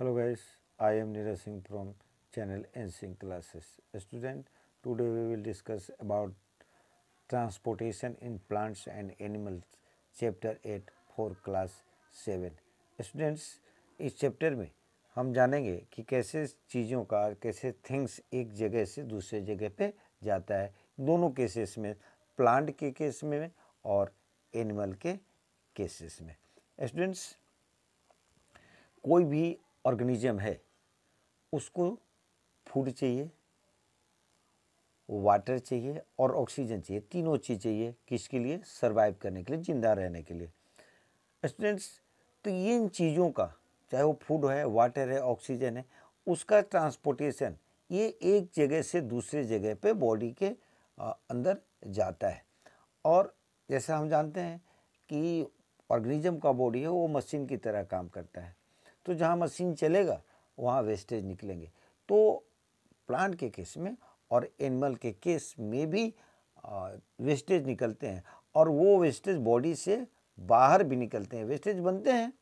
hello guys i am nira singh from channel nsync classes student today we will discuss about transportation in plants and animals chapter 8 for class 7 students इस chapter में हम जानेंगे कि कैसे चीज़ों का कैसे थिंग्स एक जगह से दूसरे जगह पे जाता है दोनों केसेस में प्लांट के केस में और एनिमल के केसेस में स्टूडेंट्स कोई भी ऑर्गेनिज्म है उसको फूड चाहिए वाटर चाहिए और ऑक्सीजन चाहिए तीनों चीज़ चाहिए किसके लिए सर्वाइव करने के लिए ज़िंदा रहने के लिए स्टूडेंट्स तो ये इन चीज़ों का चाहे वो फूड है वाटर है ऑक्सीजन है उसका ट्रांसपोर्टेशन ये एक जगह से दूसरे जगह पे बॉडी के अंदर जाता है और जैसा हम जानते हैं कि ऑर्गेनिज्म का बॉडी है वो मशीन की तरह काम करता है तो जहाँ मशीन चलेगा वहाँ वेस्टेज निकलेंगे तो प्लांट के केस में और एनिमल के केस में भी वेस्टेज निकलते हैं और वो वेस्टेज बॉडी से बाहर भी निकलते हैं वेस्टेज बनते हैं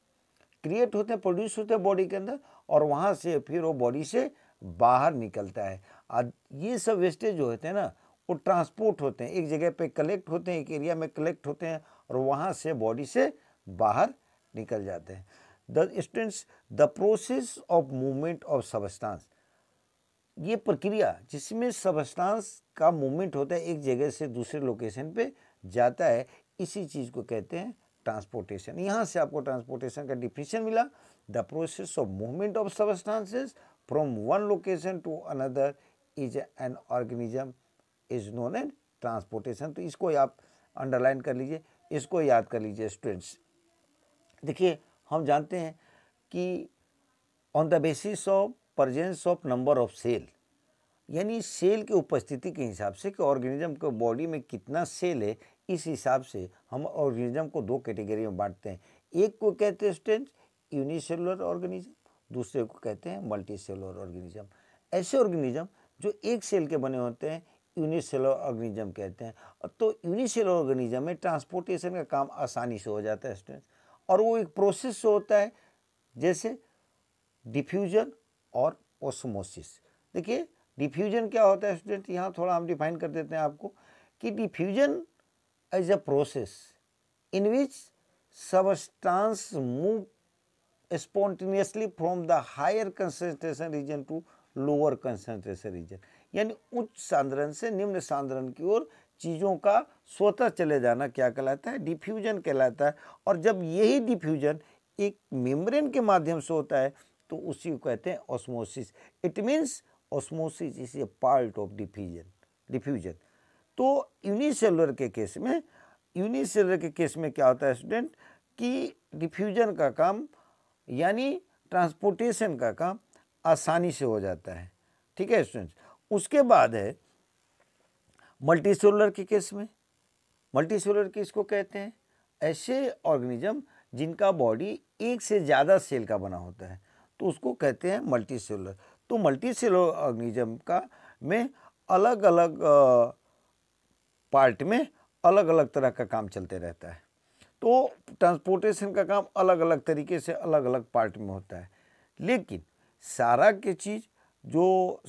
क्रिएट होते हैं प्रोड्यूस होते हैं बॉडी के अंदर और वहाँ से फिर वो बॉडी से बाहर निकलता है और ये सब वेस्टेज जो होते हैं ना वो ट्रांसपोर्ट होते हैं एक जगह पे कलेक्ट होते हैं एक एरिया में कलेक्ट होते हैं और वहाँ से बॉडी से बाहर निकल जाते हैं the students the process of movement of substance ये प्रक्रिया जिसमें सबस्टांस का मूवमेंट होता है एक जगह से दूसरे लोकेशन पे जाता है इसी चीज़ को कहते हैं ट्रांसपोर्टेशन यहाँ से आपको ट्रांसपोर्टेशन का डिफिनेशन मिला the process of movement of substances from one location to another is an organism is known an transportation तो इसको आप अंडरलाइन कर लीजिए इसको याद कर लीजिए स्टूडेंट्स देखिए हम जानते हैं कि on the basis of presence of number of cell यानी सेल की उपस्थिति के हिसाब से कि ऑर्गेनिज्म के बॉडी में कितना सेल है इस हिसाब से हम ऑर्गेनिज्म को दो कैटेगरी में बांटते हैं एक को कहते हैं स्टेंज यूनिसेलुलर ऑर्गेनिज्म दूसरे को कहते हैं मल्टी सेलुलर ऑर्गेनिज्म ऐसे ऑर्गेनिज्म जो एक सेल के बने होते हैं यूनिसेलर ऑर्गेनिज्म कहते हैं तो यूनिसेलर ऑर्गेनिज्म में ट्रांसपोर्टेशन का काम आसानी से हो जाता है स्टूडेंट्स और वो एक प्रोसेस होता है जैसे डिफ्यूजन और ओसमोसिस देखिए डिफ्यूजन क्या होता है स्टूडेंट यहाँ थोड़ा हम डिफाइन कर देते हैं आपको कि diffusion is a process in which substance move spontaneously from the higher concentration region to lower concentration region यानी उच्च सांद्रण से निम्न सांद्रण की ओर चीज़ों का स्वतः चले जाना क्या कहलाता है डिफ्यूजन कहलाता है और जब यही डिफ्यूजन एक मेम्ब्रेन के माध्यम से होता है तो उसी को कहते हैं osmosis it means osmosis is a part of diffusion diffusion तो यूनिसेलर के केस में यूनिसेलर के केस में क्या होता है स्टूडेंट कि डिफ्यूजन का काम यानी ट्रांसपोर्टेशन का काम आसानी से हो जाता है ठीक है स्टूडेंट्स उसके बाद है मल्टी सोलर के केस में मल्टी केस किसको कहते हैं ऐसे ऑर्गेनिज्म जिनका बॉडी एक से ज़्यादा सेल का बना होता है तो उसको कहते हैं मल्टी सेलर तो मल्टी सेलर ऑर्गेनिज्म का में अलग अलग पार्ट में अलग अलग तरह का काम चलते रहता है तो ट्रांसपोर्टेशन का काम अलग अलग तरीके से अलग अलग पार्ट में होता है लेकिन सारा के चीज़ जो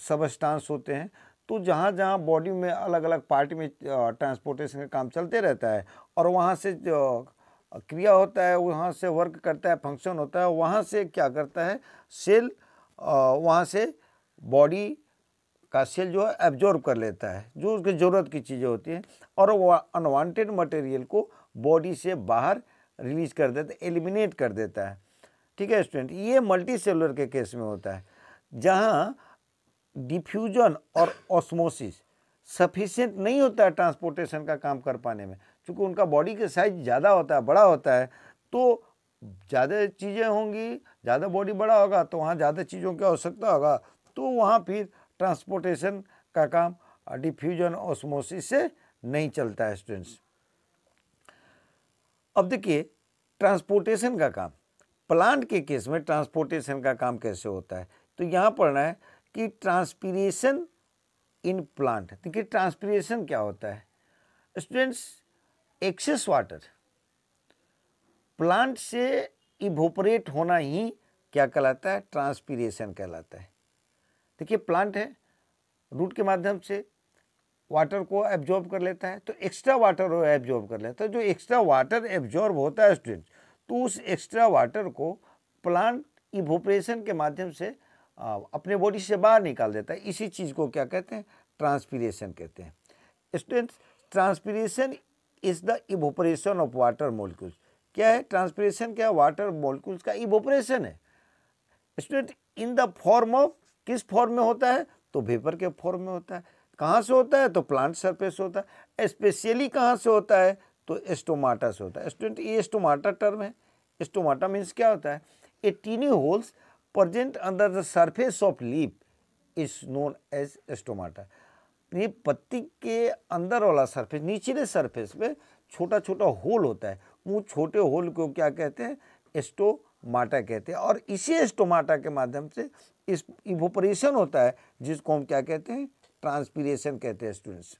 सबस्टांस होते हैं तो जहाँ जहाँ बॉडी में अलग अलग पार्ट में ट्रांसपोर्टेशन का काम चलते रहता है और वहाँ से जो क्रिया होता है वहाँ से वर्क करता है फंक्शन होता है वहाँ से क्या करता है सेल वहाँ से बॉडी का सेल जो है एब्जॉर्ब कर लेता है जो उसकी ज़रूरत की चीज़ें होती हैं और वह अनवांटेड मटेरियल को बॉडी से बाहर रिलीज कर देता है एलिमिनेट कर देता है ठीक है स्टूडेंट ये मल्टी सेलर के केस में होता है जहाँ डिफ्यूजन और ऑस्मोसिस सफिशेंट नहीं होता है ट्रांसपोर्टेशन का काम कर पाने में क्योंकि उनका बॉडी के साइज ज़्यादा होता है बड़ा होता है तो ज़्यादा चीज़ें होंगी ज़्यादा बॉडी बड़ा होगा तो वहाँ ज़्यादा चीज़ों की आवश्यकता होगा तो वहाँ फिर ट्रांसपोर्टेशन का काम डिफ्यूजन ऑस्मोसिस से नहीं चलता है स्टूडेंट्स अब देखिए ट्रांसपोर्टेशन का काम प्लांट के केस में ट्रांसपोर्टेशन का काम कैसे होता है तो यहाँ पढ़ना है कि ट्रांसपीरेशन इन प्लांट देखिए ट्रांसपीरेशन क्या होता है स्टूडेंट्स एक्सेस वाटर प्लांट से इवोपरेट होना ही क्या कहलाता है ट्रांसपीरेशन कहलाता है देखिए प्लांट है रूट के माध्यम से वाटर को एब्जॉर्ब कर लेता है तो एक्स्ट्रा वाटर वो एब्जॉर्ब कर लेता है तो जो एक्स्ट्रा वाटर एब्जॉर्ब होता है स्टूडेंट तो उस एक्स्ट्रा वाटर को प्लांट इवोपरेशन के माध्यम से अपने बॉडी से बाहर निकाल देता है इसी चीज़ को क्या कहते हैं ट्रांसपीरेशन कहते हैं students transpiration is the evaporation of water molecules क्या है ट्रांसपीरेशन क्या वाटर मोलिकुल्स का इवोपरेशन है student in the form of किस फॉर्म में होता है तो वेपर के फॉर्म में होता है कहाँ से होता है तो प्लांट सरफेस होता है स्पेशली कहाँ से होता है तो एस्टोमाटा से होता है स्टूडेंट ये एस्टोमाटा टर्म है एस्टोमाटा मीन्स क्या होता है a tiny holes present under the surface of leaf is known as stomata ये पत्ती के अंदर वाला सरफेस निचले सरफेस पे छोटा छोटा होल होता है वो छोटे होल को क्या कहते हैं एस्टोमाटा कहते हैं और इसी एस्टोमाटा के माध्यम से इस इवोपरेशन होता है जिसको हम क्या कहते हैं ट्रांसपीरेशन कहते हैं स्टूडेंट्स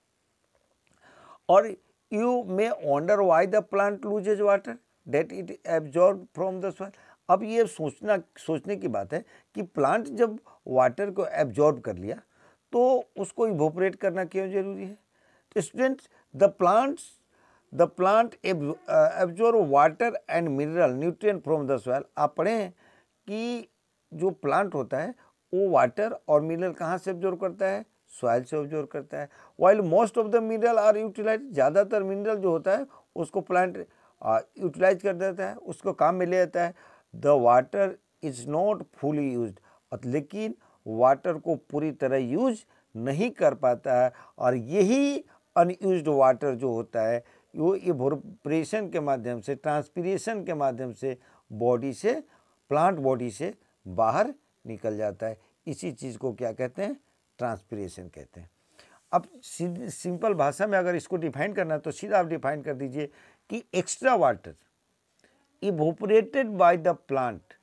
और you may wonder why the plant loses water that it absorb from the soil अब ये सोचना सोचने की बात है कि प्लांट जब वाटर को एब्जॉर्ब कर लिया तो उसको इवोपरेट करना क्यों जरूरी है तो student the plants the plant absorb water and mineral nutrient from the soil आप पढ़ें कि जो प्लांट होता है वो वाटर और मिनरल कहाँ से एब्जॉर्ब करता है सॉयल से ऑब्जॉर्व करता है while most of the mineral are utilise ज़्यादातर मिनरल जो होता है उसको प्लांट यूटिलाइज uh, कर देता है उसको काम में ले जाता है the water is not fully use लेकिन वाटर को पूरी तरह यूज नहीं कर पाता है और यही अनयूज वाटर जो होता है वो इवोप्रेशन के माध्यम से ट्रांसपीरेशन के माध्यम से बॉडी से प्लांट बॉडी से बाहर निकल जाता है इसी चीज़ को क्या कहते हैं ट्रांसपीरेशन कहते हैं अब सिंपल भाषा में अगर इसको डिफाइन करना है तो सीधा आप डिफाइन कर दीजिए कि extra water evaporated by the plant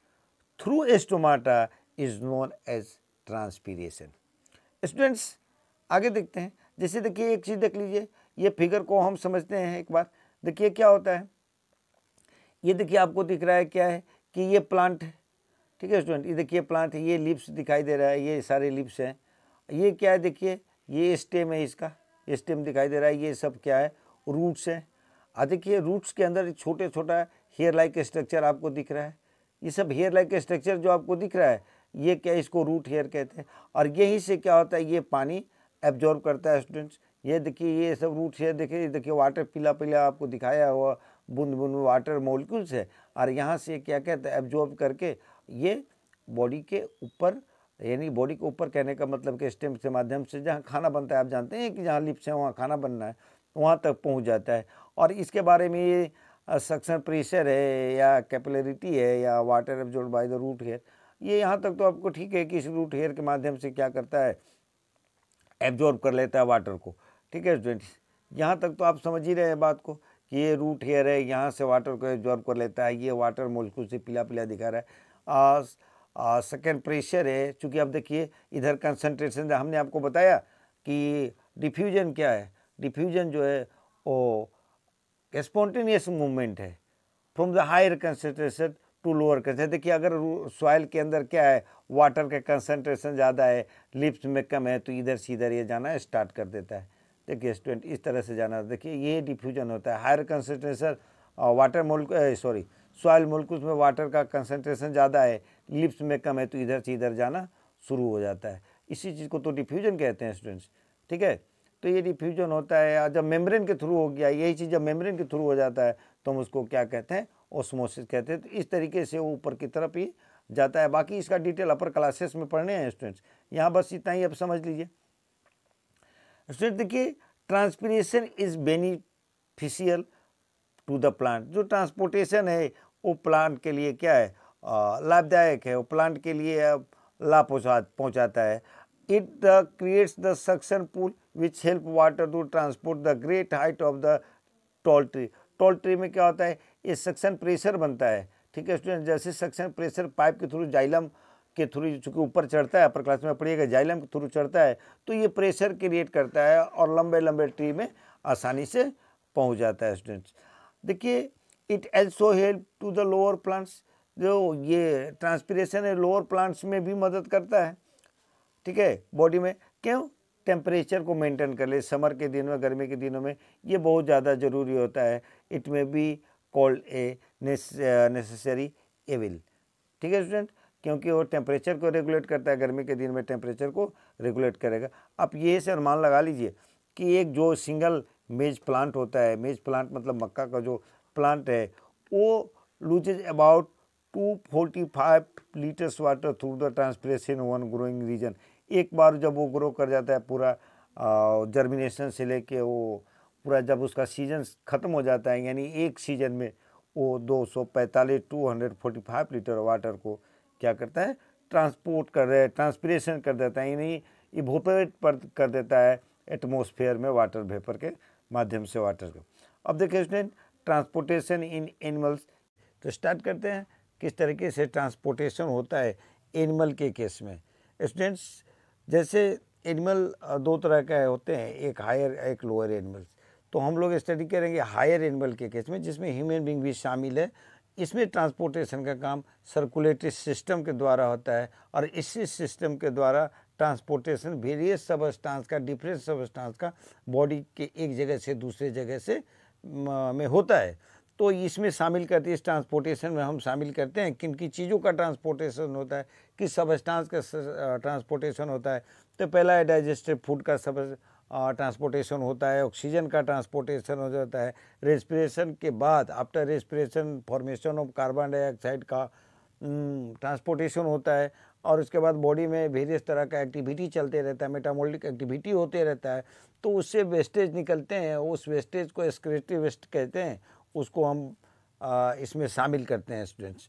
through stomata is known as transpiration. Students आगे देखते हैं जैसे देखिए एक चीज़ देख लीजिए ये फिगर को हम समझते हैं एक बार देखिए क्या होता है ये देखिए आपको दिख रहा है क्या है कि ये प्लांट है ठीक है स्टूडेंट ये देखिए प्लांट है ये लिप्स दिखाई दे रहा है ये सारे लिप्स हैं ये क्या है देखिए ये स्टेम है इसका स्टेम दिखाई दे रहा है ये सब क्या है रूट्स हैं और देखिए रूट्स के अंदर छोटे छोटा हेयर लाइक स्ट्रक्चर आपको दिख रहा है ये सब हेयर लाइक स्ट्रक्चर जो आपको दिख रहा है ये क्या इसको रूट हेयर कहते हैं और यहीं से क्या होता है ये पानी एब्जॉर्ब करता है स्टूडेंट्स ये देखिए ये सब रूट हेयर देखिए देखिए वाटर पीला पीला आपको दिखाया हुआ बूंद बूंद वाटर मोलिक्यूल्स है और यहाँ से क्या कहता है एब्जॉर्ब करके ये बॉडी के ऊपर यानी बॉडी के ऊपर कहने का मतलब कि स्टेम के माध्यम से जहाँ खाना बनता है आप जानते हैं कि जहाँ लिप्स हैं वहाँ खाना बनना है वहाँ तक पहुँच जाता है और इसके बारे में ये सक्सन प्रेशर है या कैपिलरिटी है या water absorb by the root hair ये यहाँ तक तो आपको ठीक है कि इस रूट हेयर के माध्यम से क्या करता है एब्जॉर्ब कर लेता है वाटर को ठीक है स्टूडेंट्स यहाँ तक तो आप समझ ही रहे हैं बात को कि ये रूट हेयर है यहाँ से वाटर को एब्जॉर्ब कर लेता है ये वाटर मोलकुल से पीला पीला दिखा रहा है सेकेंड प्रेशर है चूँकि आप देखिए इधर कंसनट्रेशन हमने आपको बताया कि डिफ्यूजन क्या है डिफ्यूजन जो है वो स्पॉन्टेनियस मूवमेंट है from the higher concentration to lower concentration देखिए अगर सॉइल के अंदर क्या है वाटर का कंसनट्रेशन ज़्यादा है लिप्स में कम है तो इधर से इधर ये जाना स्टार्ट कर देता है देखिए स्टूडेंट इस तरह से जाना देखिए ये डिफ्यूजन होता है higher concentration water mole sorry soil molecules में वाटर का कंसनट्रेशन ज़्यादा है लिप्स में कम है तो इधर से इधर जाना शुरू हो जाता है इसी चीज़ को तो डिफ्यूजन कहते हैं स्टूडेंट्स ठीक है तो ये डिफ्यूजन होता है या जब मेम्ब्रेन के थ्रू हो गया यही चीज़ जब मेम्ब्रेन के थ्रू हो जाता है तो हम उसको क्या कहते हैं ओस्मोसिस कहते हैं तो इस तरीके से वो ऊपर की तरफ ही जाता है बाकी इसका डिटेल अपर क्लासेस में पढ़ने हैं स्टूडेंट्स यहाँ बस इतना ही अब समझ लीजिए स्टूडेंट देखिए transpiration is beneficial to the plant जो ट्रांसपोर्टेशन है वो प्लांट के लिए क्या है लाभदायक है वो प्लांट के लिए लाभ पहुँचा पहुँचाता है it uh, creates the suction pool which help water to transport the great height of the tall tree tall tree में क्या होता है ये सक्शन प्रेशर बनता है ठीक है स्टूडेंट जैसे सक्शन प्रेशर पाइप के थ्रू जाइलम के थ्रू चूँकि ऊपर चढ़ता है अपर क्लास में पढ़िएगा जाइलम के थ्रू चढ़ता है तो ये प्रेशर क्रिएट करता है और लंबे लंबे ट्री में आसानी से पहुँच जाता है स्टूडेंट्स देखिए it also help to the lower plants जो ये ट्रांसपीरेशन है लोअर प्लांट्स में भी मदद करता है ठीक है बॉडी में क्यों टेम्परेचर को मेंटेन कर ले समर के दिनों में गर्मी के दिनों में ये बहुत ज़्यादा ज़रूरी होता है it may be called a necessary evil ठीक है स्टूडेंट क्योंकि वो टेम्परेचर को रेगुलेट करता है गर्मी के दिन में टेम्परेचर को रेगुलेट करेगा आप ये से अनुमान लगा लीजिए कि एक जो सिंगल मेज प्लांट होता है मेज प्लांट मतलब मक्का का जो प्लांट है वो loses about two forty five litres water through the transpiration one growing region एक बार जब वो ग्रो कर जाता है पूरा जर्मिनेशन से लेके वो पूरा जब उसका सीजन ख़त्म हो जाता है यानी एक सीजन में वो दो सौ पैंतालीस two hundred forty five litre water को क्या करता है ट्रांसपोर्ट कर रहे ट्रांसपरेशन कर देता है यानी इवोपरेट पर कर देता है एटमोसफेयर में वाटर वेपर के माध्यम से वाटर को अब देखिए स्टूडेंट ट्रांसपोर्टेशन इन एनिमल्स तो स्टार्ट करते हैं किस तरीके से ट्रांसपोर्टेशन होता है एनिमल के केस में स्टूडेंट्स जैसे एनिमल दो तरह के होते हैं एक हायर एक लोअर एनिमल्स तो हम लोग स्टडी करेंगे हायर एनिमल के केस में जिसमें ह्यूमन बींग भी शामिल है इसमें ट्रांसपोर्टेशन का काम सर्कुलेटरी सिस्टम के द्वारा होता है और इसी सिस्टम के द्वारा ट्रांसपोर्टेशन वेरियस सबस्टांस का डिफरेंट सबस्टांस का बॉडी के एक जगह से दूसरे जगह से में होता है तो इसमें शामिल करते इस ट्रांसपोर्टेशन में हम शामिल करते हैं किन की चीज़ों का ट्रांसपोर्टेशन होता है किस सबस्टांस का ट्रांसपोर्टेशन होता है तो पहला है डाइजेस्टिव फूड का सब ट्रांसपोर्टेशन होता है ऑक्सीजन का ट्रांसपोर्टेशन हो जाता है रेस्पिरेशन के बाद after respiration formation of carbon dioxide का ट्रांसपोर्टेशन होता है और उसके बाद बॉडी में वेरियस तरह का एक्टिविटी चलते रहता है मेटामोलिक एक्टिविटी होते रहता है तो उससे वेस्टेज निकलते हैं उस वेस्टेज को एक्सक्रेटिव वेस्ट कहते हैं उसको हम इसमें शामिल करते हैं स्टूडेंट्स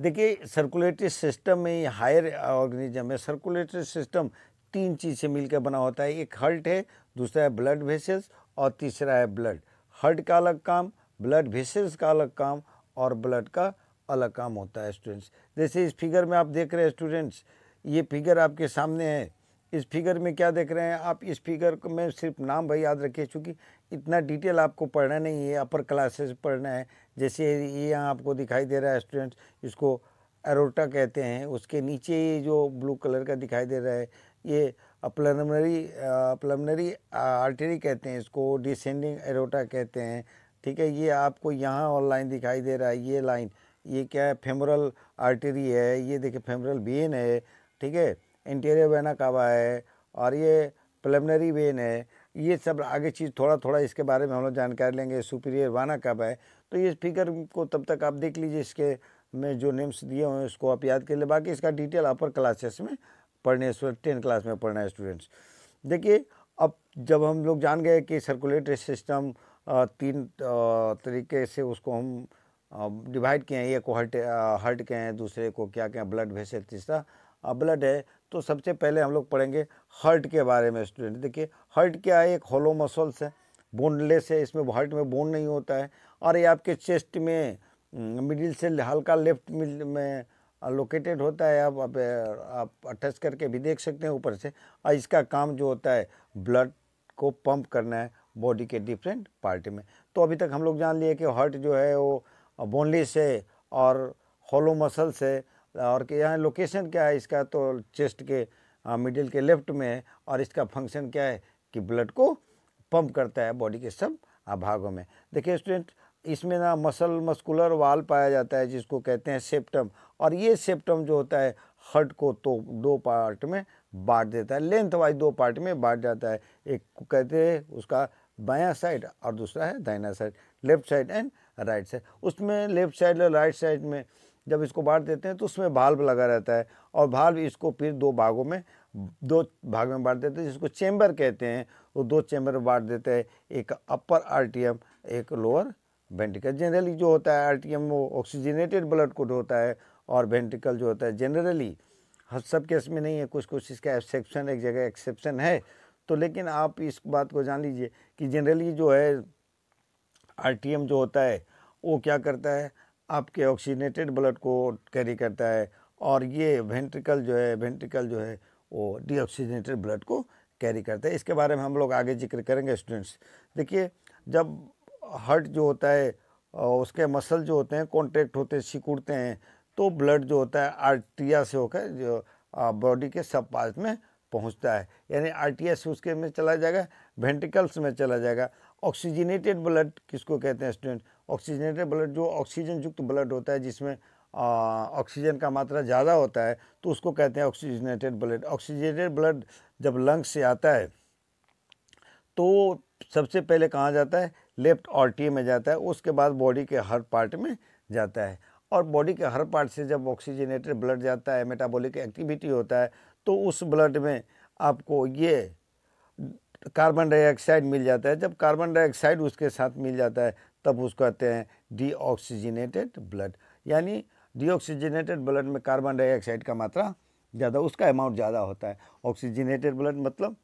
देखिए सर्कुलेटरी सिस्टम में हायर ऑर्गेनिज्म है सर्कुलेटरी सिस्टम तीन चीज़ से मिलकर बना होता है एक हर्ट है दूसरा है ब्लड वेसल्स और तीसरा है ब्लड हर्ट का अलग काम ब्लड वेसल्स का अलग काम और ब्लड का अलग काम होता है स्टूडेंट्स जैसे इस फिगर में आप देख रहे हैं स्टूडेंट्स ये फिगर आपके सामने है इस फिगर में क्या देख रहे हैं आप इस फिगर को मैं सिर्फ नाम भाई याद रखिए चूँकि इतना डिटेल आपको पढ़ना नहीं है अपर क्लासेस पढ़ना है जैसे ये यहाँ आपको दिखाई दे रहा है स्टूडेंट्स इसको एरोटा कहते हैं उसके नीचे ये जो ब्लू कलर का दिखाई दे रहा है ये अपलमनरी अपलमनरी आर्टरी कहते हैं इसको डिसेंडिंग एरोटा कहते हैं ठीक है ये आपको यहाँ और लाइन दिखाई दे रहा है ये लाइन ये क्या है फेमरल आर्टरी है ये देखिए फेमरल बेन है ठीक है इंटीरियर वेना कावा है और ये प्लेमनरी वेन है ये सब आगे चीज़ थोड़ा थोड़ा इसके बारे में हम लोग जानकारी लेंगे सुपीरियर वाना कब है तो ये फिगर को तब तक आप देख लीजिए इसके में जो नेम्स दिए हुए हैं उसको आप याद कर ले बाकी इसका डिटेल अपर क्लासेस में पढ़ने टेन क्लास में पढ़ना है स्टूडेंट्स देखिए अब जब हम लोग जान गए कि सर्कुलेटरी सिस्टम तीन तरीके से उसको हम डिवाइड किए हैं एक को हर्ट हर्ट के हैं दूसरे को क्या कहें ब्लड वेसल तीसरा ब्लड है तो सबसे पहले हम लोग पढ़ेंगे हर्ट के बारे में स्टूडेंट देखिए हर्ट क्या है एक होलो मसल्स है बोनलेस है इसमें हर्ट में बोन नहीं होता है और ये आपके चेस्ट में मिडिल हम्म, से हल्का लेफ्ट में लोकेटेड होता है आप आप, आप अटैच करके भी देख सकते हैं ऊपर से और इसका काम जो होता है ब्लड को पंप करना है बॉडी के डिफरेंट पार्ट में तो अभी तक हम लोग जान लिए कि हर्ट जो है वो बोनलेस है और होलो मसल्स है और कि यहाँ लोकेशन क्या है इसका तो चेस्ट के मिडिल हाँ, के लेफ्ट में है और इसका फंक्शन क्या है कि ब्लड को पंप करता है बॉडी के सब भागों में देखिए स्टूडेंट इसमें ना मसल मस्कुलर वाल पाया जाता है जिसको कहते हैं सेप्टम और ये सेप्टम जो होता है हर्ट को तो दो पार्ट में बांट देता है लेंथ वाइज दो पार्ट में बांट जाता है एक कहते हैं उसका बायां साइड और दूसरा है दाहिना side left side and right side उसमें लेफ्ट साइड और राइट साइड में जब इसको बांट देते हैं तो उसमें भाल्व लगा रहता है और भाल्व इसको फिर दो भागों में दो भाग में बांट देते हैं जिसको चैम्बर कहते हैं वो दो चैम्बर में बांट देते हैं एक अपर एम एक लोअर वेंटिकल जनरली जो होता है एम वो ऑक्सीजनेटेड ब्लड कोड होता है और वेंटिकल जो होता है जनरली हर सब केस में नहीं है कुछ कुछ इसका एक्सेप्शन एक जगह एक्सेप्शन है तो लेकिन आप इस बात को जान लीजिए कि जनरली जो है एम जो होता है वो क्या करता है आपके ऑक्सीजनेटेड ब्लड को कैरी करता है और ये वेंट्रिकल जो है वेंट्रिकल जो है वो डीऑक्सीजनेटेड ब्लड को कैरी करता है इसके बारे में हम लोग आगे जिक्र करेंगे स्टूडेंट्स देखिए जब हर्ट जो होता है उसके मसल जो होते हैं कॉन्ट्रैक्ट होते हैं सिकुड़ते हैं तो ब्लड जो होता है आर्टिया से होकर जो बॉडी के सब पार्ट में पहुंचता है यानी आरटीएस उसके में चला जाएगा वेंटिकल्स में चला जाएगा ऑक्सीजनेटेड ब्लड किसको कहते हैं स्टूडेंट ऑक्सीजनेटेड ब्लड जो ऑक्सीजन युक्त ब्लड होता है जिसमें ऑक्सीजन का मात्रा ज़्यादा होता है तो उसको कहते हैं ऑक्सीजनेटेड ब्लड ऑक्सीजनेटेड ब्लड जब लंग्स से आता है तो सबसे पहले कहाँ जाता है लेफ्ट आरटीए में जाता है उसके बाद बॉडी के हर पार्ट में जाता है और बॉडी के हर पार्ट से जब ऑक्सीजनेटेड ब्लड जाता है मेटाबॉलिक एक्टिविटी होता है तो उस ब्लड में आपको ये कार्बन डाइऑक्साइड मिल जाता है जब कार्बन डाइऑक्साइड उसके साथ मिल जाता है तब उसको कहते हैं डीऑक्सीजनेटेड ब्लड यानी डीऑक्सीजनेटेड ब्लड में कार्बन डाइऑक्साइड का मात्रा ज़्यादा उसका अमाउंट ज़्यादा होता है ऑक्सीजनेटेड ब्लड मतलब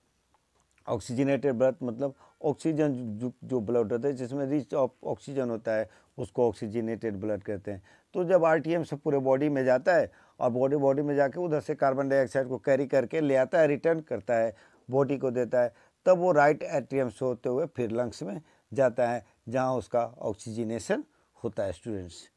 ऑक्सीजनेटेड ब्लड मतलब ऑक्सीजन जो जो ब्लड होता है जिसमें रिच ऑफ ऑक्सीजन होता है उसको ऑक्सीजनेटेड ब्लड कहते हैं तो जब आरटीएम से पूरे बॉडी में जाता है और बॉडी बॉडी में जाके उधर से कार्बन डाइऑक्साइड को कैरी करके ले आता है रिटर्न करता है बॉडी को देता है तब वो राइट एट्रियम से होते हुए फिर लंग्स में जाता है जहाँ उसका ऑक्सीजनेशन होता है स्टूडेंट्स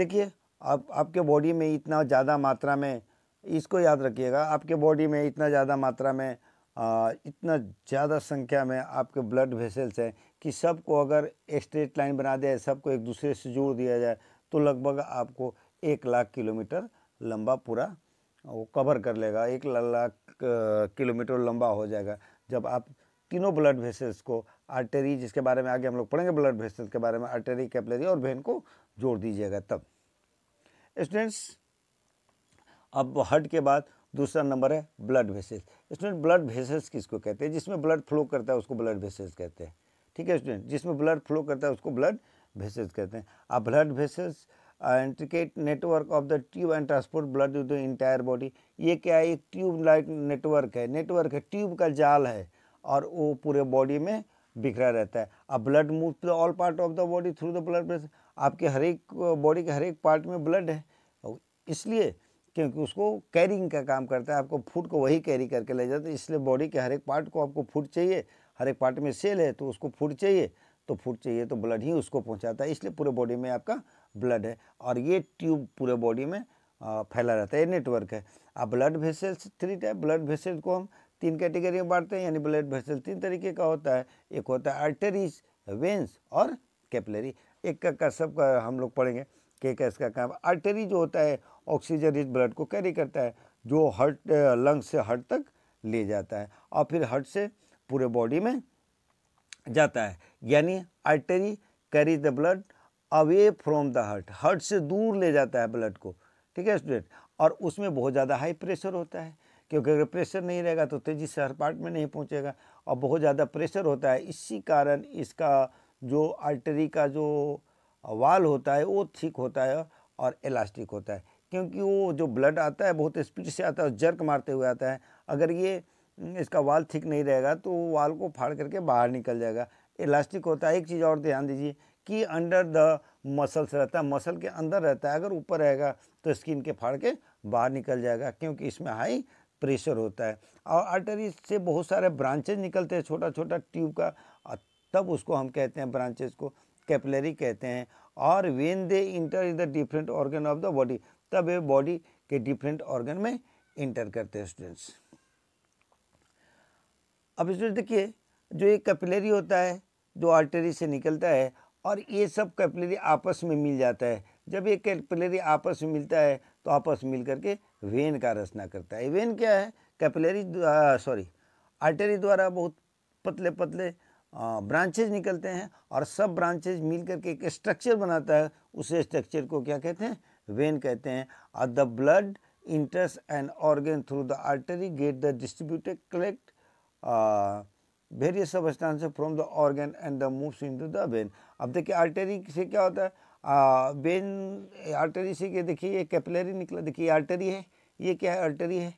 देखिए आप आपके बॉडी में इतना ज़्यादा मात्रा में इसको याद रखिएगा आपके बॉडी में इतना ज़्यादा मात्रा में आ, इतना ज़्यादा संख्या में आपके ब्लड वेसल्स हैं कि सबको अगर स्ट्रेट लाइन बना दिया जाए सबको एक दूसरे से जोड़ दिया जाए तो लगभग आपको एक लाख किलोमीटर लंबा पूरा वो कवर कर लेगा एक लाख किलोमीटर लंबा हो जाएगा जब आप तीनों ब्लड वेसल्स को आर्टरी जिसके बारे में आगे हम लोग पढ़ेंगे ब्लड वेसल्स के बारे में आर्टरी कैपलरी और वेन को जोड़ दीजिएगा तब स्टूडेंट्स अब हर्ट के बाद दूसरा नंबर है ब्लड वेसल्स स्टूडेंट ब्लड वेसेस किसको कहते हैं जिसमें ब्लड फ्लो करता है उसको ब्लड वेसेस कहते हैं ठीक है स्टूडेंट जिसमें ब्लड फ्लो करता है उसको ब्लड वेसल्स कहते हैं अब ब्लड वेसेस uh, intricate network of the tube and transport blood to the entire body ये क्या है एक ट्यूब लाइट नेटवर्क है नेटवर्क है ट्यूब का जाल है और वो पूरे बॉडी में बिखरा रहता है अब blood move to all part of the body through the blood pressure आपके हर एक बॉडी के हर एक पार्ट में ब्लड है तो इसलिए क्योंकि उसको कैरिंग का काम करता है आपको फूड को वही कैरी करके ले जाता है इसलिए बॉडी के हर एक पार्ट को आपको फूड चाहिए हर एक पार्ट में सेल है तो उसको फूड चाहिए तो फूड चाहिए तो ब्लड ही उसको पहुंचाता है इसलिए पूरे बॉडी में आपका ब्लड है और ये ट्यूब पूरे बॉडी में फैला रहता है ये नेटवर्क है अब blood vessels three type blood vessels को हम तीन कैटेगरी में बांटते हैं यानी ब्लड वेसल तीन तरीके का होता है एक होता है आर्टरीज वेंस और कैपलरी एक का का सब का हम लोग पढ़ेंगे कि का इसका काम आर्टरी जो होता है ऑक्सीजन इस ब्लड को कैरी करता है जो हर्ट लंग्स से हर्ट तक ले जाता है और फिर हर्ट से पूरे बॉडी में जाता है यानी artery carries the blood away from the heart heart से दूर ले जाता है ब्लड को ठीक है स्टूडेंट और उसमें बहुत ज़्यादा हाई प्रेशर होता है क्योंकि अगर प्रेशर नहीं रहेगा तो तेज़ी से हर पार्ट में नहीं पहुँचेगा और बहुत ज़्यादा प्रेशर होता है इसी कारण इसका जो आर्टरी का जो वाल होता है वो ठीक होता है और इलास्टिक होता है क्योंकि वो जो ब्लड आता है बहुत स्पीड से आता है जर्क मारते हुए आता है अगर ये इसका वाल ठीक नहीं रहेगा तो वाल को फाड़ करके बाहर निकल जाएगा इलास्टिक होता है एक चीज़ और ध्यान दीजिए की अंडर द मसल्स रहता है मसल के अंदर रहता है अगर ऊपर रहेगा तो स्किन के फाड़ के बाहर निकल जाएगा क्योंकि इसमें हाई प्रेशर होता है और आर्टरी से बहुत सारे ब्रांचेज निकलते हैं छोटा छोटा ट्यूब का तब उसको हम कहते हैं ब्रांचेज को कैपलरी कहते हैं और when they enter in the different organ of the body तब ये बॉडी के डिफरेंट ऑर्गन में इंटर करते हैं स्टूडेंट्स अब स्टूडेंट देखिए जो ये कैपलरी होता है जो आर्टरी से निकलता है और ये सब कैपिलरी आपस में मिल जाता है जब ये कैपिलरी आपस में मिलता है तो आपस में मिल करके वेन का रचना करता है वेन क्या है कैपिलरी सॉरी आर्टरी द्वारा बहुत पतले पतले ब्रांचेज निकलते हैं और सब ब्रांचेज मिल करके एक स्ट्रक्चर बनाता है उस स्ट्रक्चर को क्या कहते हैं वेन कहते हैं और the blood enters and organ through the artery get the distributed collect various substance from the organ and the moves into the vein अब देखिए आर्टरी से क्या होता है वेन आर्टरी से ये देखिए ये कैपिलरी निकला देखिए आर्टरी है ये क्या है आर्टरी है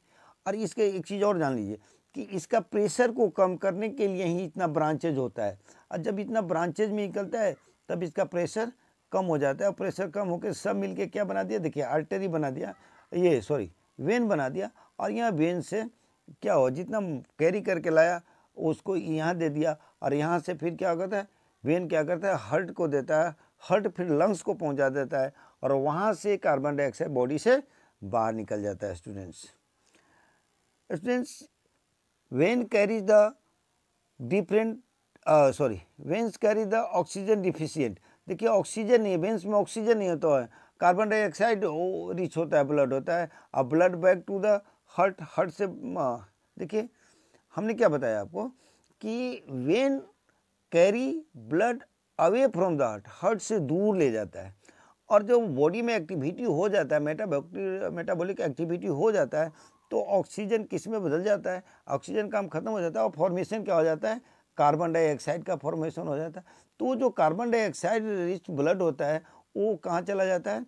और इसके एक चीज़ और जान लीजिए कि इसका प्रेशर को कम करने के लिए ही इतना ब्रांचेज होता है और जब इतना ब्रांचेज में निकलता है तब इसका प्रेशर कम हो जाता है और प्रेशर कम होकर सब मिलके क्या बना दिया देखिए आर्टरी बना दिया ये सॉरी वेन बना दिया और यहाँ वेन से क्या हो जितना कैरी करके लाया उसको यहाँ दे दिया और यहाँ से फिर क्या करता है वेन क्या करता है हर्ट को देता है हर्ट फिर लंग्स को पहुँचा देता है और वहाँ से कार्बन डाइऑक्साइड बॉडी से बाहर निकल जाता है students students vein carries the different sorry veins carry the oxygen deficient देखिए ऑक्सीजन नहीं वेन्स में ऑक्सीजन नहीं होता है कार्बन डाइऑक्साइड रिच होता है ब्लड होता है अब blood back to the heart heart से देखिए हमने क्या बताया आपको कि vein carry blood away from the heart heart से दूर ले जाता है और जब बॉडी में एक्टिविटी हो जाता है मेटाबॉक्टी मेटाबॉलिक एक्टिविटी हो जाता है तो ऑक्सीजन किस में बदल जाता है ऑक्सीजन काम खत्म हो जाता है और फॉर्मेशन क्या हो जाता है कार्बन डाइऑक्साइड का फॉर्मेशन हो जाता है तो जो कार्बन डाइऑक्साइड रिच ब्लड होता है वो कहाँ चला जाता है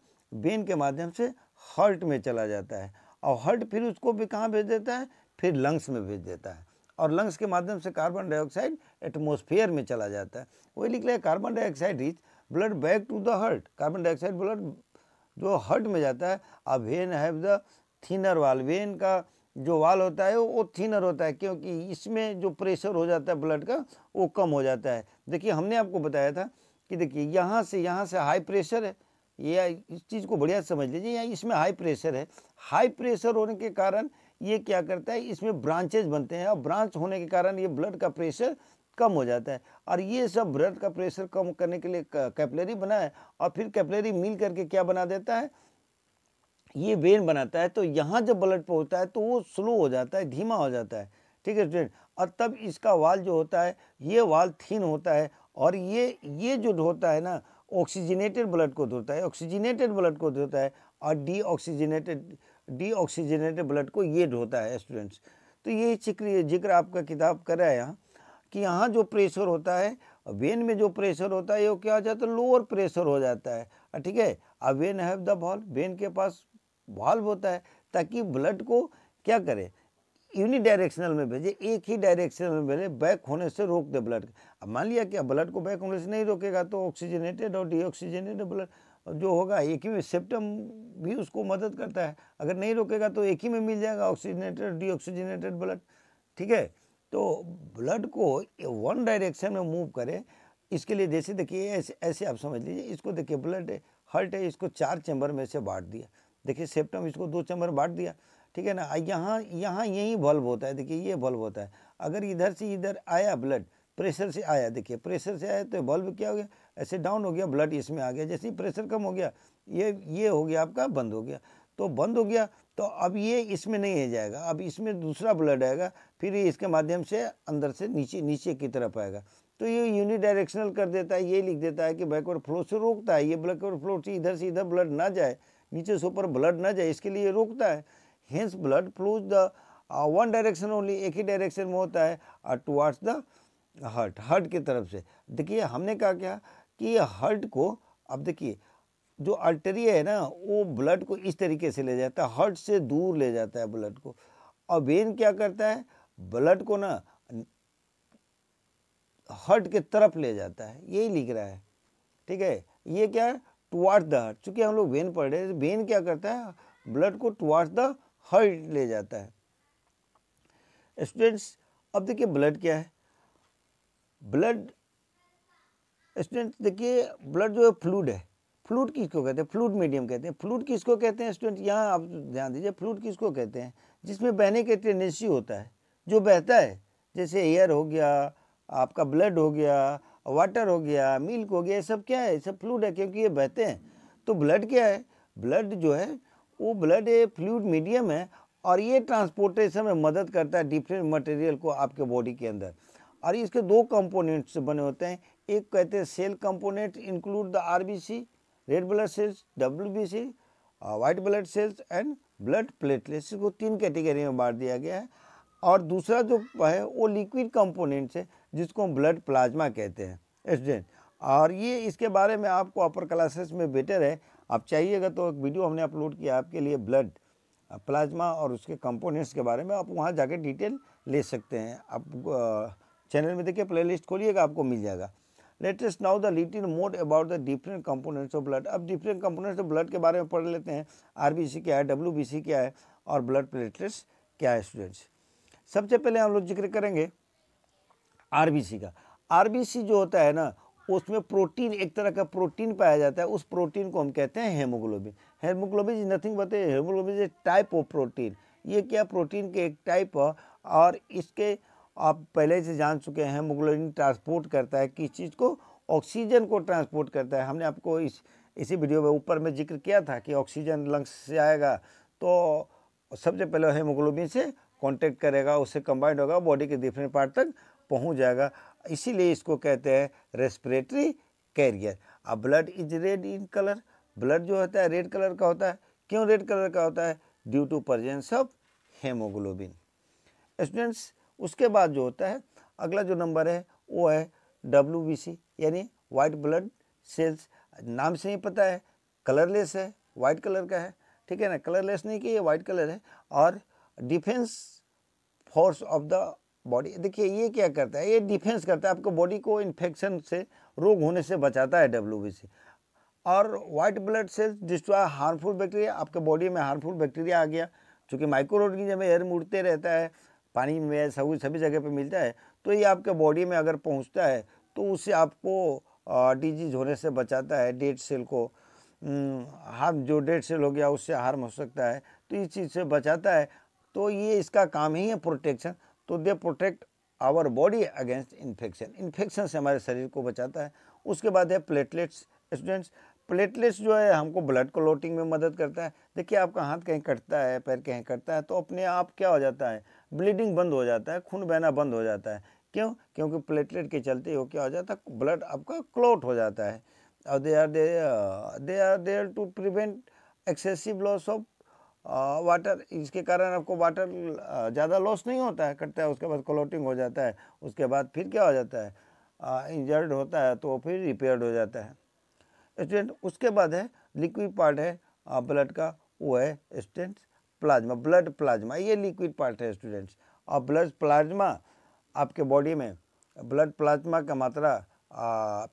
वेन के माध्यम से हार्ट में चला जाता है और हार्ट फिर उसको भी कहाँ भेज देता है फिर लंग्स में भेज देता है और लंग्स के माध्यम से कार्बन डाइऑक्साइड एटमोसफियर में चला जाता है वही लिख लिया carbon dioxide is blood back to the heart carbon dioxide blood जो हर्ट में जाता है अब vein have the thinner wall vein का जो वाल होता है वो थिनर होता है क्योंकि इसमें जो प्रेशर हो जाता है ब्लड का वो कम हो जाता है देखिए हमने आपको बताया था कि देखिए यहाँ से यहाँ से हाई प्रेशर है ये इस चीज़ को बढ़िया समझ लीजिए यहाँ इसमें हाई प्रेशर है हाई प्रेशर होने के कारण ये क्या करता है इसमें ब्रांचेज बनते हैं और ब्रांच होने के कारण ये ब्लड का प्रेशर कम हो जाता है और ये सब ब्लड का प्रेशर कम करने के लिए कैपलरी बना है और फिर कैपलरी मिल करके क्या बना देता है ये वेन बनाता है तो यहाँ जब ब्लड पहुँचता है तो वो स्लो हो जाता है धीमा हो जाता है ठीक है स्टूडेंट और तब इसका वाल जो होता है ये वाल थीन होता है और ये ये जो होता है ना ऑक्सीजनेटेड ब्लड को धोता है ऑक्सीजनेटेड ब्लड को धोता है और डी ऑक्सीजनेटेड डीऑक्सीजनेटेड ब्लड को ये ढोता है स्टूडेंट्स तो ये जिक्र जिक्र आपका किताब कर रहा है यहाँ कि यहाँ जो प्रेशर होता है वेन में जो प्रेशर होता है वो क्या हो जाता है लोअर प्रेशर हो जाता है ठीक है अब vein have the valve vein के पास वॉल्व होता है ताकि ब्लड को क्या करे यूनिडायरेक्शनल में भेजे एक ही डायरेक्शन में भेजे बैक होने से रोक दे ब्लड अब मान लिया कि अब ब्लड को बैक होने से नहीं रोकेगा तो ऑक्सीजनेटेड और डीऑक्सीजनेटेड ब्लड जो होगा एक ही में सेप्टम भी उसको मदद करता है अगर नहीं रोकेगा तो एक ही में मिल जाएगा ऑक्सीजनेटेड डीऑक्सीजनेटेड ब्लड ठीक है तो ब्लड को वन डायरेक्शन में मूव करें इसके लिए जैसे देखिए ऐसे ऐसे आप समझ लीजिए इसको देखिए ब्लड हर्ट है इसको चार चैम्बर में से बांट दिया देखिए सेप्टम इसको दो चैम्बर बांट दिया ठीक है ना यहाँ यहाँ यही बल्ब होता है देखिए ये बल्ब होता है अगर इधर से इधर आया ब्लड प्रेशर से आया देखिए प्रेशर से आया तो बल्ब क्या हो गया ऐसे डाउन हो गया ब्लड इसमें आ गया जैसे ही प्रेशर कम हो गया ये ये हो गया आपका बंद हो गया तो बंद हो गया तो अब ये इसमें नहीं है जाएगा अब इसमें दूसरा ब्लड आएगा फिर ये इसके माध्यम से अंदर से नीचे नीचे की तरफ आएगा तो ये यूनिडायरेक्शनल कर देता है ये लिख देता है कि बैकवर्ड फ्लो से रोकता है ये बैकवर्ड फ्लो से इधर से इधर ब्लड ना जाए नीचे से ऊपर ब्लड ना जाए इसके लिए रोकता है hence blood flows the one direction only एक ही डायरेक्शन में होता है टुवार्ड्स द हर्ट हर्ट की तरफ से देखिए हमने कहा क्या कि ये हर्ट को अब देखिए जो आर्टरी है ना वो ब्लड को इस तरीके से ले जाता है हर्ट से दूर ले जाता है ब्लड को और वेन क्या करता है ब्लड को ना हर्ट के तरफ ले जाता है यही लिख रहा है ठीक है ये क्या है टुवार्ड द हर्ट चूँकि हम लोग वेन पढ़ रहे हैं तो वेन क्या करता है ब्लड को टुवार्ड द हर्ट ले जाता है स्टूडेंट्स अब देखिए ब्लड क्या है ब्लड स्टूडेंट देखिए ब्लड जो है फ्लूड है फ्लूड किसको कहते हैं फ्लूड मीडियम कहते हैं फ्लूड किसको कहते हैं स्टूडेंट यहाँ आप ध्यान दीजिए फ्लूड किसको कहते हैं जिसमें बहने की टेंडेंसी होता है जो बहता है जैसे एयर हो गया आपका ब्लड हो गया वाटर हो गया मिल्क हो गया ये सब क्या है सब फ्लूड है क्योंकि ये बहते हैं तो ब्लड क्या है ब्लड जो है वो ब्लड फ्लूड मीडियम है और ये ट्रांसपोर्टेशन में मदद करता है डिफरेंट मटेरियल को आपके बॉडी के अंदर और इसके दो कंपोनेंट से बने होते हैं एक कहते हैं cell component include the RBC red blood cells WBC white blood cells and blood platelets इसको तीन कैटेगरी में बांट दिया गया है और दूसरा जो है वो लिक्विड कंपोनेंट्स है जिसको हम ब्लड प्लाज्मा कहते हैं स्टूडेंट और ये इसके बारे में आपको अपर क्लासेस में बेटर है आप चाहिएगा तो एक वीडियो हमने अपलोड किया आपके लिए ब्लड प्लाज्मा uh, और उसके कंपोनेंट्स के बारे में आप वहाँ जाके डिटेल ले सकते हैं आप uh, चैनल में देखिए प्लेलिस्ट खोलिएगा आपको मिल जाएगा latest now the little more about the different components of blood अब डिफरेंट कंपोनेंट्स ऑफ ब्लड के बारे में पढ़ लेते हैं आरबीसी क्या है डब्ल्यू क्या है और ब्लड प्लेटलेट्स क्या है स्टूडेंट्स सबसे पहले हम लोग जिक्र करेंगे आर का आर जो होता है ना उसमें प्रोटीन एक तरह का प्रोटीन पाया जाता है उस प्रोटीन को हम कहते हैं हेमोग्लोबिन हेमोग्लोबिन इज नथिंग बताइए haemoglobin is type of protein ये क्या प्रोटीन के एक टाइप और इसके आप पहले से जान चुके हैं मोग्लोबिन ट्रांसपोर्ट करता है किस चीज़ को ऑक्सीजन को ट्रांसपोर्ट करता है हमने आपको इस इसी वीडियो में ऊपर में जिक्र किया था कि ऑक्सीजन लंग्स से आएगा तो सबसे पहले हेमोग्लोबिन से कांटेक्ट करेगा उससे कंबाइंड होगा बॉडी के डिफरेंट पार्ट तक पहुंच जाएगा इसीलिए इसको कहते हैं रेस्पिरेटरी कैरियर अब blood is red in colour blood जो होता है रेड कलर का होता है क्यों रेड कलर का होता है due to presence of haemoglobin students उसके बाद जो होता है अगला जो नंबर है वो है डब्ल्यू यानी वाइट ब्लड सेल्स नाम से ही पता है कलरलेस है वाइट कलर का है ठीक है ना कलरलेस नहीं कि ये वाइट कलर है और defence force of the body देखिए ये क्या करता है ये डिफेंस करता है आपको बॉडी को इन्फेक्शन से रोग होने से बचाता है डब्ल्यू और white blood cells destroy harmful bacteria आपके बॉडी में हार्मफुल बैक्टीरिया आ गया चूँकि माइक्रो ऑर्गेनिज्म एयर मुड़ते रहता है पानी में सब सभी जगह पे मिलता है तो ये आपके बॉडी में अगर पहुंचता है तो उससे आपको डिजीज होने से बचाता है डेड सेल को हम्म, हार्म जो डेड सेल हो गया उससे हार्म हो सकता है तो इस चीज़ से बचाता है तो ये इसका काम ही है प्रोटेक्शन तो they protect our body against infection infection से हमारे शरीर को बचाता है उसके बाद है प्लेटलेट्स स्टूडेंट्स प्लेटलेट्स जो है हमको ब्लड क्लोटिंग में मदद करता है देखिए आपका हाथ कहीं कटता है पैर कहीं कटता है तो अपने आप क्या हो जाता है ब्लीडिंग बंद हो जाता है खून बहना बंद हो जाता है क्यों क्योंकि प्लेटलेट के चलते वो क्या हो जाता है ब्लड आपका क्लोट हो जाता है और they are they they are there to prevent excessive loss of water इसके कारण आपको वाटर uh, ज़्यादा लॉस नहीं होता है कटता है उसके बाद क्लोटिंग हो जाता है उसके बाद फिर क्या हो जाता है इंजर्ड uh, होता है तो फिर रिपेयर्ड हो जाता है स्टूडेंट उसके बाद है लिक्विड पार्ट है ब्लड uh, का वो है स्टेंट्स प्लाज्मा ब्लड प्लाज्मा ये लिक्विड पार्ट है स्टूडेंट्स और ब्लड प्लाज्मा आपके बॉडी में ब्लड प्लाज्मा का मात्रा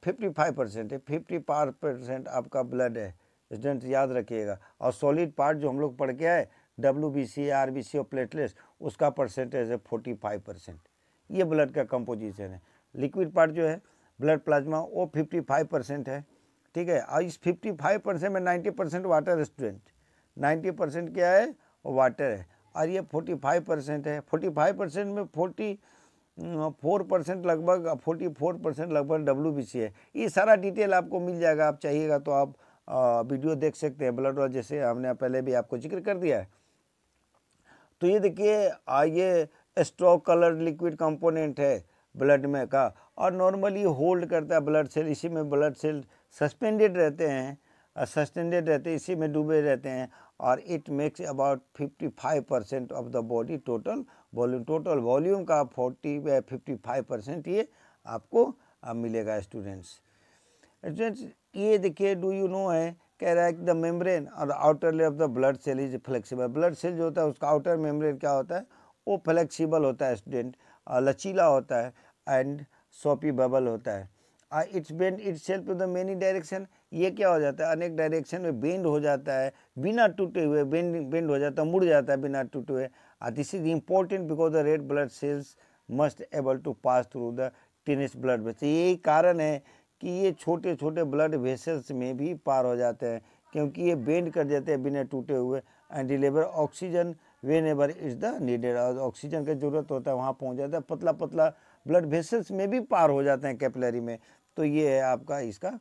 फिफ्टी फाइव परसेंट है फिफ्टी फाइव परसेंट आपका ब्लड है स्टूडेंट्स याद रखिएगा और सॉलिड पार्ट जो हम लोग पढ़ के आए W B C R B C और प्लेटलेट्स उसका परसेंटेज है फोर्टी फाइव परसेंट ये ब्लड का कंपोजिशन है लिक्विड पार्ट जो है ब्लड प्लाज्मा वो फिफ्टी फाइव परसेंट है ठीक है और इस फिफ्टी फाइव परसेंट में ninety percent water student ninety percent क्या है वाटर है और ये 45 परसेंट है 45 परसेंट में फोर्टी फोर परसेंट लगभग फोर्टी फोर परसेंट लगभग डब्ल्यू है ये सारा डिटेल आपको मिल जाएगा आप चाहिएगा तो आप वीडियो देख सकते हैं ब्लड और जैसे हमने पहले भी आपको जिक्र कर दिया है तो ये देखिए ये स्ट्रॉक कलर लिक्विड कंपोनेंट है ब्लड में का और नॉर्मली होल्ड करता है ब्लड सेल इसी में ब्लड सेल सस्पेंडेड रहते हैं सस्पेंडेड रहते हैं इसी में डूबे रहते हैं और it makes about 55 percent of the body total volume total volume का 40 55 परसेंट ये आपको मिलेगा स्टूडेंट्स स्टूडेंट्स ये देखिए डू यू नो है कह रहा है कि द मेम्ब्रेन और outer layer of the blood cell is flexible blood cell जो होता है उसका आउटर मेम्ब्रेन क्या होता है वो फ्लेक्सिबल होता है स्टूडेंट लचीला होता है एंड सॉपी बबल होता है it's bend itself to the many direction ये क्या हो जाता है अनेक डायरेक्शन में बेंड हो जाता है बिना टूटे हुए बेंड बेंड हो जाता है मुड़ जाता है बिना टूटे हुए और this is important because the red blood cells must able to pass through the tiniest blood vessel यही कारण है कि ये छोटे छोटे ब्लड वेसल्स में भी पार हो जाते हैं क्योंकि ये बेंड कर जाते हैं बिना टूटे हुए and deliver oxygen whenever is the needed और ऑक्सीजन का जरूरत होता है वहाँ पहुँच जाता है पतला पतला ब्लड वेसल्स में भी पार हो जाते हैं कैपलरी में तो ये है आपका इसका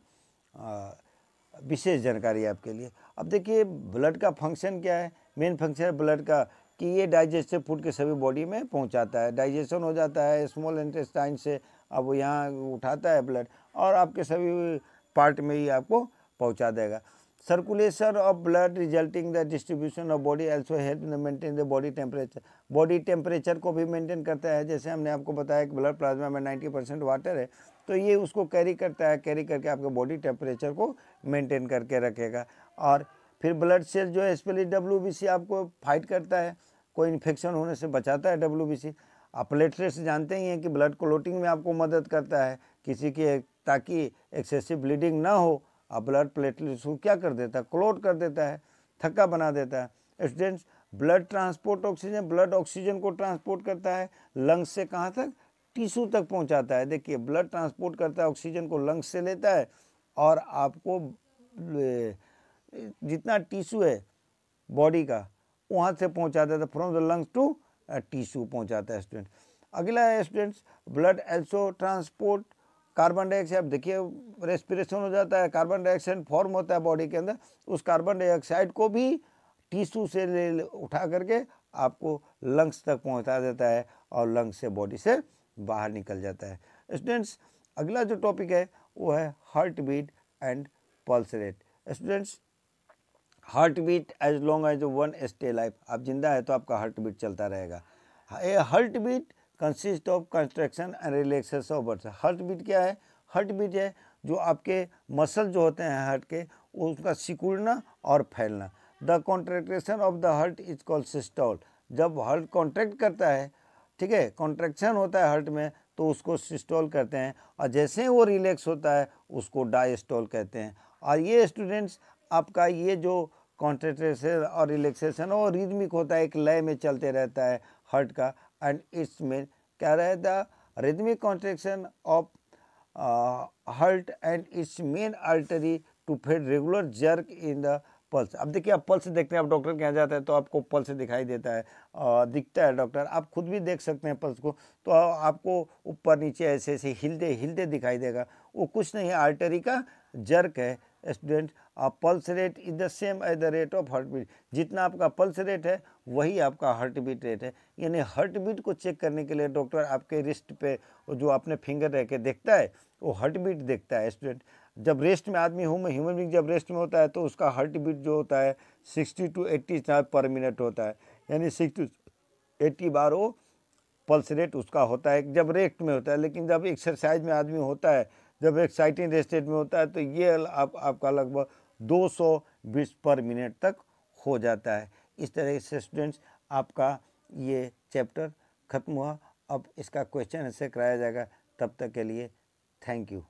विशेष जानकारी आपके लिए अब देखिए ब्लड का फंक्शन क्या है मेन फंक्शन है ब्लड का कि ये डाइजेस्टिव फूड के सभी बॉडी में पहुंचाता है डाइजेशन हो जाता है स्मॉल इंटेस्टाइन से अब वो यहाँ उठाता है ब्लड और आपके सभी पार्ट में ही आपको पहुंचा देगा circulation of blood resulting the distribution of body also help maintain the body temperature body temperature को भी मेंटेन करता है जैसे हमने आपको बताया कि ब्लड प्लाज्मा में 90 परसेंट वाटर है तो ये उसको कैरी करता है कैरी करके आपके बॉडी टेम्परेचर को मेंटेन करके रखेगा और फिर ब्लड सेल जो है स्पेली डब्ल्यू आपको फाइट करता है कोई इन्फेक्शन होने से बचाता है डब्ल्यू आप प्लेटलेट्स जानते ही हैं कि ब्लड क्लोटिंग में आपको मदद करता है किसी की ताकि एक्सेसिव ब्लीडिंग ना हो आप ब्लड प्लेटलेट्स को क्या कर देता है क्लोट कर देता है थक्का बना देता है students blood transport oxygen blood oxygen को ट्रांसपोर्ट करता है लंग्स से कहाँ तक टिश्यू तक पहुंचाता है देखिए ब्लड ट्रांसपोर्ट करता है ऑक्सीजन को लंग्स से लेता है और आपको जितना टिश्यू है बॉडी का वहाँ से पहुँचाता है from the lungs to tissue पहुँचाता है स्टूडेंट अगला है students blood also transport carbon dioxide देखिए रेस्पिरेशन हो जाता है कार्बन डाइऑक्साइड फॉर्म होता है बॉडी के अंदर उस कार्बन डाइऑक्साइड को भी टिश्यू से ले उठा करके आपको लंग्स तक पहुंचा देता है और लंग्स से बॉडी से बाहर निकल जाता है स्टूडेंट्स अगला जो टॉपिक है वो है heart beat and pulse rate students heart beat as long as one stay life आप जिंदा है तो आपका हार्ट बीट चलता रहेगा a heart beat consist of construction and relaxes of birds heart beat क्या है हार्ट बीट है जो आपके मसल जो होते हैं हार्ट के उसका सिकुड़ना और फैलना the contraction of the heart is called systole जब हार्ट कॉन्ट्रैक्ट करता है ठीक है कॉन्ट्रेक्शन होता है हर्ट में तो उसको सिस्टोल कहते हैं और जैसे ही वो रिलैक्स होता है उसको डाइस्टॉल कहते हैं और ये स्टूडेंट्स आपका ये जो कॉन्ट्रेक्टेशन और रिलैक्सेशन और रिदमिक होता है एक लय में चलते रहता है हर्ट का एंड इसमें क्या रहता है rhythmic contraction of heart and its main artery to fed regular jerk in the pulse अब देखिए आप पल्स देखते हैं आप डॉक्टर के यहाँ जाते हैं तो आपको पल्स दिखाई देता है दिखता है डॉक्टर आप खुद भी देख सकते हैं पल्स को तो आपको ऊपर नीचे ऐसे ऐसे हिलते हिलते दिखाई देगा वो कुछ नहीं आर्टरी का जर्क है student pulse rate is the same as the rate of heart beat जितना आपका पल्स रेट है वही आपका हार्ट बीट रेट है यानी हार्ट बीट को चेक करने के लिए डॉक्टर आपके रिस्ट पे जो आपने फिंगर रह के देखता है वो हार्ट बीट देखता है स्टूडेंट जब रेस्ट में आदमी हूँ ह्यूमन बींग जब रेस्ट में होता है तो उसका हार्ट बीट जो होता है sixty to eighty per minute होता है यानी सिक्सटी एट्टी बार वो पल्स रेट उसका होता है जब रेस्ट में होता है लेकिन जब एक्सरसाइज में आदमी होता है जब एक्साइटिंग रेस्टेट में होता है तो ये आप आपका लगभग दो पर मिनट तक हो जाता है इस तरह से स्टूडेंट्स आपका ये चैप्टर ख़त्म हुआ अब इसका क्वेश्चन ऐसे कराया जाएगा तब तक के लिए थैंक यू